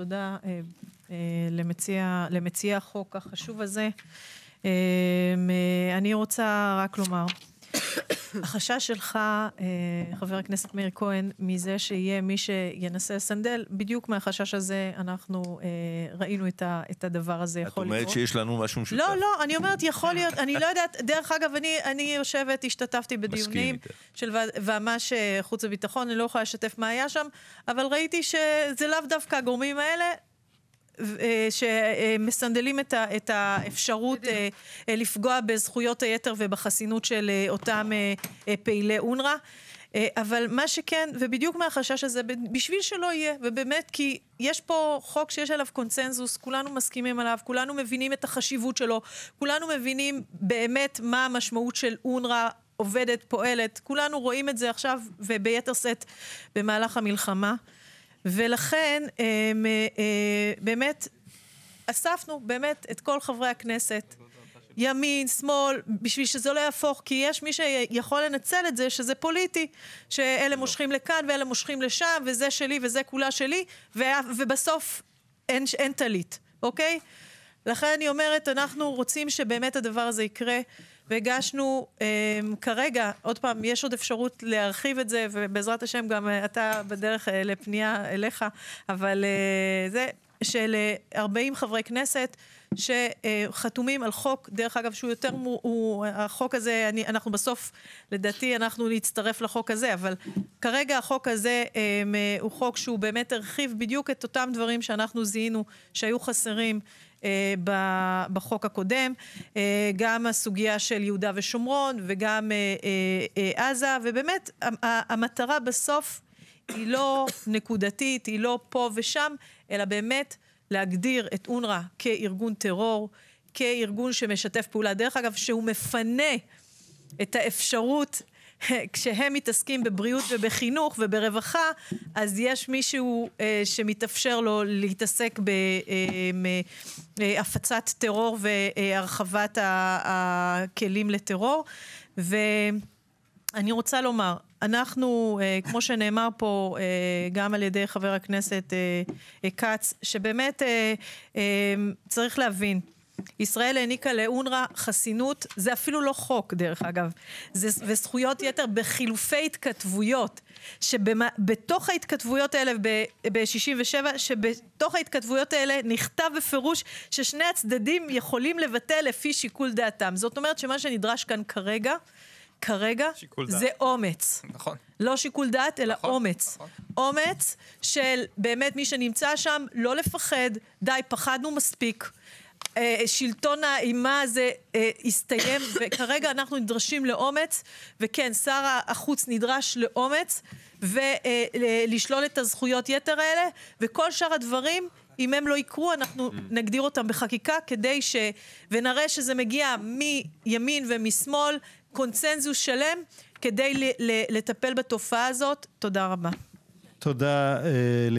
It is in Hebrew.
תודה אה, אה, למציע למציע החוק החשוב הזה, אה, אני רוצה רק לומר, החשש שלך, אה, חבר הכנסת מאיר כהן, מזה שיהיה מי שינסה לסנדל, בדיוק מהחשש הזה אנחנו אה, ראינו את הדבר הזה יכול לקרות. את אומרת שיש לנו משהו משותף. לא, לא, אני אומרת יכול להיות, אני לא יודעת, דרך אגב, אני, אני יושבת, השתתפתי בדיונים של ממש אה, חוץ וביטחון, אני לא יכולה לשתף מה היה שם, אבל ראיתי שזה לאו דווקא הגורמים האלה. אה, שמסנדלים את, האפשרות אה, אה, לפגוע בזכויות היתר ובחסינות של אותם פעילי אונר"א. אבל מה שכן, ובדיוק מהחשש הזה, בשביל שלא יהיה, ובאמת כי יש פה חוק שיש עליו קונצנזוס, כולנו מסכימים עליו, כולנו מבינים את החשיבות שלו, כולנו מבינים באמת מה המשמעות של אונר"א עובדת, פועלת, כולנו רואים את זה עכשיו וביתר שאת במהלך המלחמה. ולכן אמ, אה, באמת אספנו באמת את כל חברי הכנסת. ימין, שמאל, בשביל שזה לא יהפוך, כי יש מי שיכול לנצל את זה, שזה פוליטי, שאלה לא. מושכים לכאן ואלה מושכים לשם, וזה שלי וזה כולה שלי, ובסוף אין, אין טלית, אוקיי? לכן אני אומרת, אנחנו רוצים שבאמת הדבר הזה יקרה. והגשנו אמ, כרגע, עוד פעם, יש עוד אפשרות להרחיב את זה, ובעזרת השם גם אה, אתה בדרך אה, לפנייה אליך, אבל אה, זה... של 40 אה, חברי כנסת שחתומים על חוק, דרך אגב, שהוא יותר, הוא, החוק הזה, אני, אנחנו בסוף, לדעתי, אנחנו נצטרף לחוק הזה, אבל כרגע החוק הזה הם, אמ, הוא חוק שהוא באמת הרחיב בדיוק את אותם דברים שאנחנו זיהינו שהיו חסרים. אה, בחוק הקודם, אה, גם הסוגיה של יהודה ושומרון וגם עזה, ובאמת המטרה בסוף היא לא נקודתית, היא לא פה ושם, אלא באמת להגדיר את אונר"א כארגון טרור, כארגון שמשתף פעולה. דרך אגב, שהוא מפנה את האפשרות כשהם מתעסקים בבריאות ובחינוך וברווחה, אז יש מישהו אה, שמתאפשר לו להתעסק בהפצת אה, אה, טרור והרחבת הכלים לטרור. ואני רוצה לומר, אנחנו, אה, כמו שנאמר פה אה, גם על ידי חבר הכנסת אה, כץ, שבאמת צריך להבין, ישראל העניקה לאונר"א חסינות, זה אפילו לא חוק דרך אגב, זה, וזכויות יתר בחילופי התכתבויות, שבתוך ההתכתבויות האלה ב-67, שבתוך ההתכתבויות האלה נכתב בפירוש ששני הצדדים יכולים לבטל לפי שיקול דעתם. זאת אומרת שמה שנדרש כאן כרגע כרגע זה דעת. אומץ. נכון. לא שיקול דעת, אלא נכון, אומץ. נכון. אומץ של באמת מי שנמצא שם, לא לפחד, די, פחדנו מספיק. אה, שלטון האימה הזה אה, הסתיים, וכרגע אנחנו נדרשים לאומץ, וכן, שר החוץ נדרש לאומץ, ולשלול אה, את הזכויות יתר האלה, וכל שאר הדברים, אם הם לא יקרו, אנחנו נגדיר אותם בחקיקה כדי ש... ונראה שזה מגיע מימין ומשמאל, קונצנזוס שלם כדי לטפל בתופעה הזאת. תודה רבה. תודה. אה,